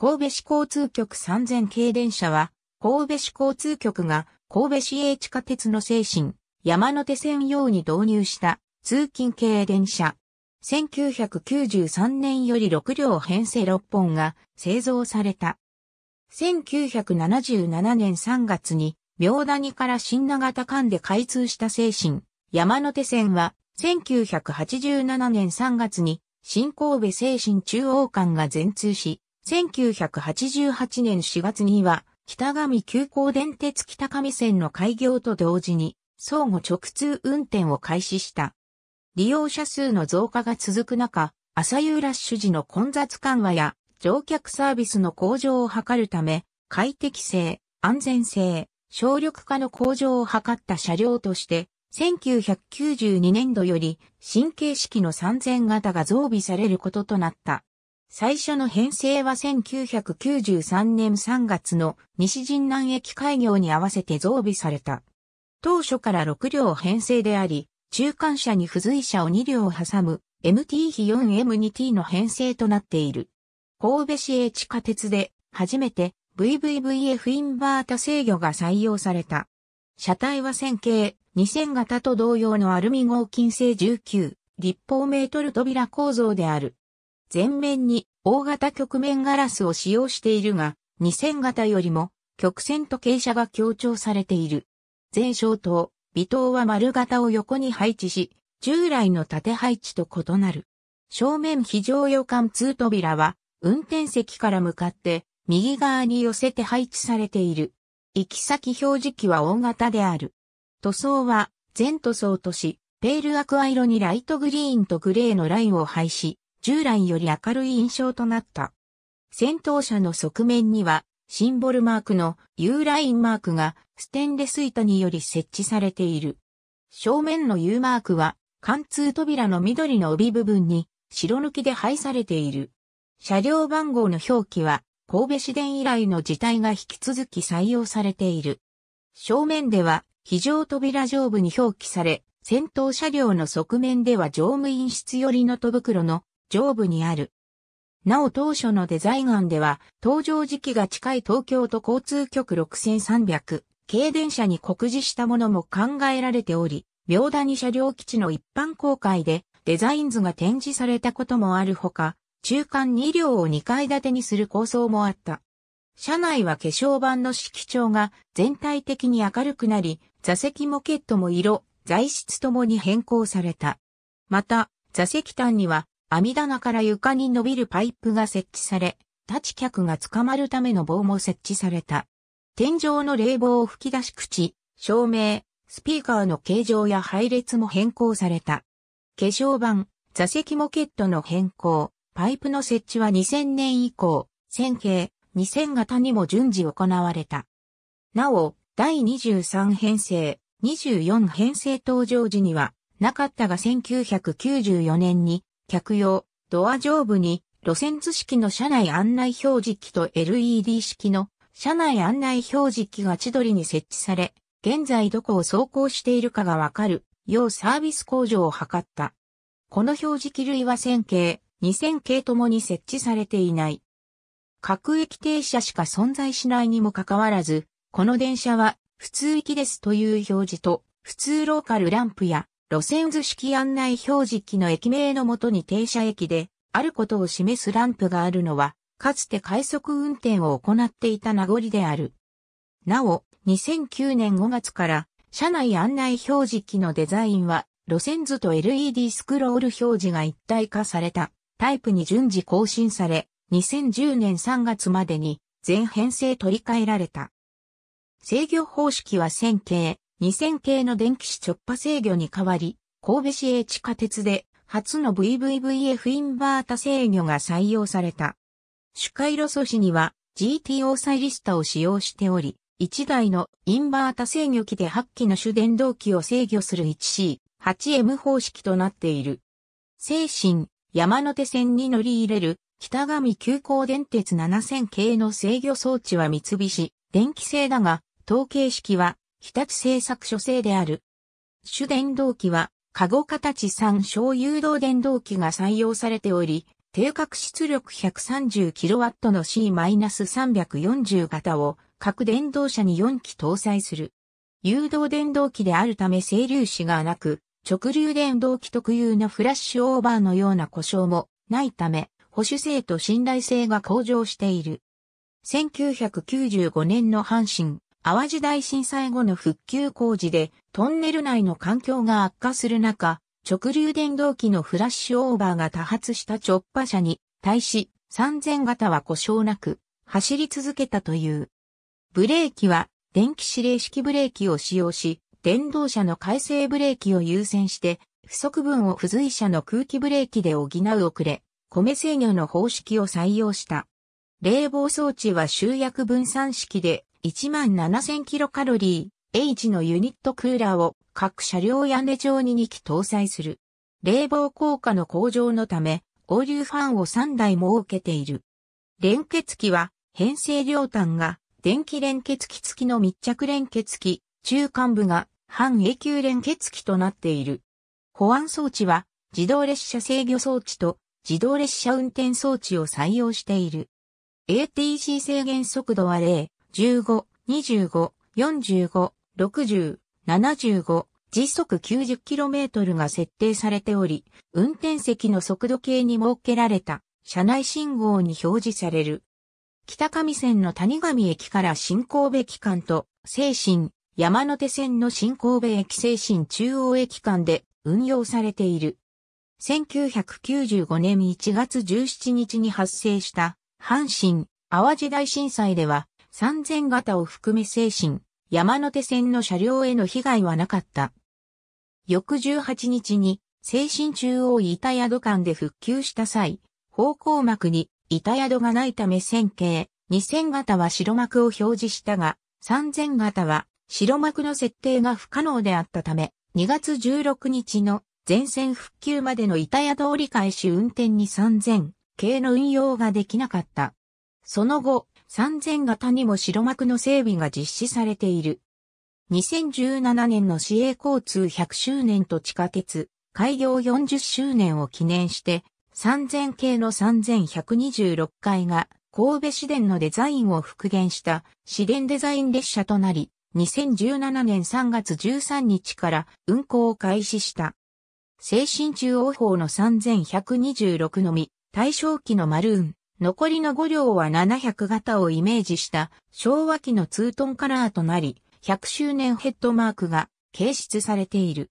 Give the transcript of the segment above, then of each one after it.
神戸市交通局3000系電車は、神戸市交通局が神戸市営地下鉄の精神、山手線用に導入した通勤系電車。1993年より6両編成6本が製造された。1977年3月に、明谷から新長田間で開通した精神、山手線は、1987年3月に、新神戸精神中央間が全通し、1988年4月には、北上急行電鉄北上線の開業と同時に、相互直通運転を開始した。利用者数の増加が続く中、朝夕ラッシュ時の混雑緩和や乗客サービスの向上を図るため、快適性、安全性、省力化の向上を図った車両として、1992年度より新形式の3000型が増備されることとなった。最初の編成は1993年3月の西神南駅開業に合わせて増備された。当初から6両編成であり、中間車に付随車を2両挟む MT 比 4M2T の編成となっている。神戸市営地下鉄で初めて VVVF インバータ制御が採用された。車体は線形、2000型と同様のアルミ合金製19立方メートル扉構造である。前面に大型曲面ガラスを使用しているが、2000型よりも曲線と傾斜が強調されている。前小灯、微灯は丸型を横に配置し、従来の縦配置と異なる。正面非常予感通扉は、運転席から向かって右側に寄せて配置されている。行き先表示器は大型である。塗装は全塗装とし、ペールアクア色にライトグリーンとグレーのラインを配し、従来より明るい印象となった。戦闘車の側面には、シンボルマークの U ラインマークがステンレス板により設置されている。正面の U マークは、貫通扉の緑の帯部分に白抜きで配されている。車両番号の表記は、神戸市電以来の事態が引き続き採用されている。正面では、非常扉上部に表記され、戦闘車両の側面では乗務員室寄りの戸袋の上部にある。なお当初のデザイン案では、登場時期が近い東京都交通局6300軽電車に酷似したものも考えられており、秒谷車両基地の一般公開でデザイン図が展示されたこともあるほか、中間2両を2階建てにする構想もあった。車内は化粧板の色調が全体的に明るくなり、座席モケットも色、材質ともに変更された。また、座席端には網棚から床に伸びるパイプが設置され、立ち客が捕まるための棒も設置された。天井の冷房を吹き出し口、照明、スピーカーの形状や配列も変更された。化粧板、座席モケットの変更、パイプの設置は2000年以降、線形、2000型にも順次行われた。なお、第23編成、24編成登場時には、なかったが1994年に客用、ドア上部に路線図式の車内案内表示器と LED 式の車内案内表示器が千鳥に設置され、現在どこを走行しているかがわかるようサービス向上を図った。この表示器類は1000系、2000系ともに設置されていない。各駅停車しか存在しないにもかかわらず、この電車は普通行きですという表示と、普通ローカルランプや路線図式案内表示機の駅名のもとに停車駅で、あることを示すランプがあるのは、かつて快速運転を行っていた名残である。なお、2009年5月から、車内案内表示機のデザインは、路線図と LED スクロール表示が一体化されたタイプに順次更新され、2010年3月までに全編成取り替えられた。制御方式は線形、2000系の電気子直波制御に代わり、神戸市営地下鉄で初の VVVF インバータ制御が採用された。主回路素子には GTO サイリスタを使用しており、1台のインバータ制御機で8機の主電動機を制御する 1C8M 方式となっている。精神、山手線に乗り入れる北上急行電鉄7000系の制御装置は三菱電気製だが、統計式は日立製作所製である。主電動機は、カゴ形3小誘導電動機が採用されており、定格出力 130kW の C-340 型を各電動車に4機搭載する。誘導電動機であるため整粒子がなく、直流電動機特有のフラッシュオーバーのような故障もないため、保守性と信頼性が向上している。1995年の阪神淡路大震災後の復旧工事でトンネル内の環境が悪化する中、直流電動機のフラッシュオーバーが多発した直波車に対し3000型は故障なく走り続けたという。ブレーキは電気指令式ブレーキを使用し、電動車の回生ブレーキを優先して不足分を付随車の空気ブレーキで補う遅れ、米制御の方式を採用した。冷房装置は集約分散式で17,000キロカロリー H のユニットクーラーを各車両屋根上に2機搭載する。冷房効果の向上のため、応流ファンを3台設けている。連結機は、編成両端が、電気連結機付きの密着連結機、中間部が、半永久連結機となっている。保安装置は、自動列車制御装置と、自動列車運転装置を採用している。ATC 制限速度は0、15、25、45、60、75、時速 90km が設定されており、運転席の速度計に設けられた車内信号に表示される。北上線の谷上駅から新神戸駅間と、精新、山手線の新神戸駅精新中央駅間で運用されている。1995年1月17日に発生した阪神・淡路大震災では三千型を含め精神、山手線の車両への被害はなかった。翌18日に、精神中央板宿間で復旧した際、方向幕に板宿がないため線形、2000型は白幕を表示したが、3000型は白幕の設定が不可能であったため、2月16日の全線復旧までの板宿折り返し運転に3000系の運用ができなかった。その後、3000型にも白幕の整備が実施されている。2017年の市営交通100周年と地下鉄、開業40周年を記念して、3000系の3126階が神戸市電のデザインを復元した市電デザイン列車となり、2017年3月13日から運行を開始した。精神中央法の3126のみ、対象期のマルーン、残りの5両は700型をイメージした昭和期のツートンカラーとなり、100周年ヘッドマークが掲出されている。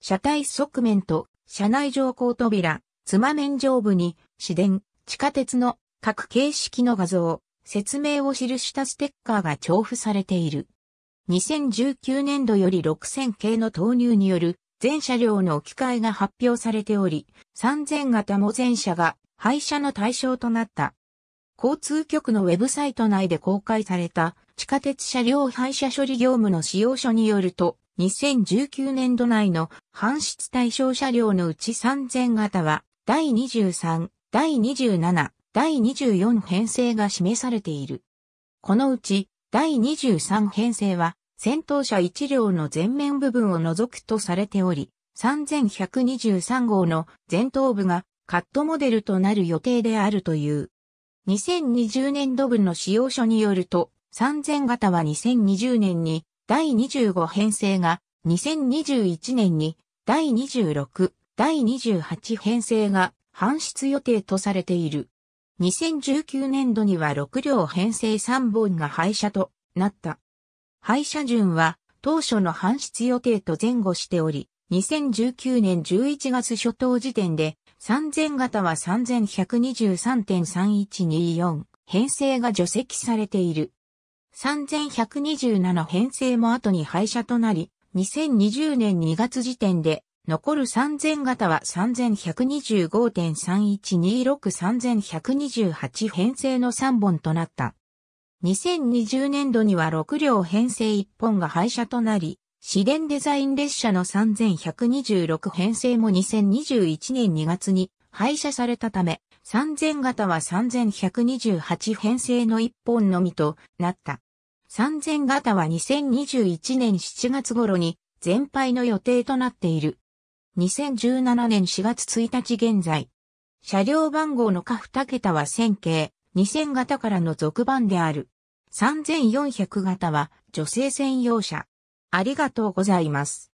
車体側面と車内乗降扉、妻面上部に、市電、地下鉄の各形式の画像、説明を記したステッカーが重複されている。2019年度より6000系の投入による全車両の置き換えが発表されており、3000型も全車が廃車の対象となった。交通局のウェブサイト内で公開された地下鉄車両廃車処理業務の使用書によると、2019年度内の搬出対象車両のうち3000型は、第23、第27、第24編成が示されている。このうち、第23編成は、先頭車1両の前面部分を除くとされており、3123号の前頭部がカットモデルとなる予定であるという。2020年度分の使用書によると、3000型は2020年に第25編成が、2021年に第26、第28編成が搬出予定とされている。2019年度には6両編成3本が廃車となった。廃車順は当初の搬出予定と前後しており、2019年11月初頭時点で3000型は3123.3124編成が除籍されている。3127編成も後に廃車となり、2020年2月時点で残る3000型は3125.31263128編成の3本となった。2020年度には6両編成1本が廃車となり、市電デザイン列車の3126編成も2021年2月に廃車されたため、3000型は3128編成の1本のみとなった。3000型は2021年7月頃に全廃の予定となっている。2017年4月1日現在。車両番号の下2桁は1000系、2000型からの続番である。3400型は女性専用車。ありがとうございます。